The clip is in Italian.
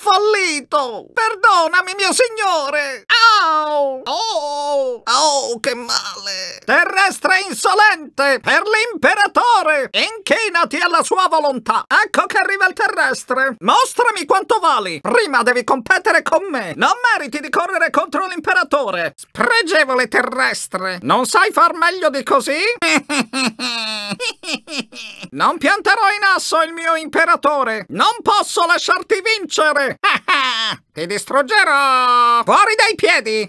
fallito! Perdonami, mio signore! Au! Oh! Oh, che male! Terrestre insolente! Per l'imperatore! Inchinati alla sua volontà! Ecco che arriva il terrestre! Mostrami quanto vali! Prima devi competere con me! Non meriti di correre contro l'imperatore! Spregevole terrestre! Non sai far meglio di così? Non pianterò in asso il mio imperatore! Non posso lasciarti vincere! Ti distruggerò! Fuori dai piedi!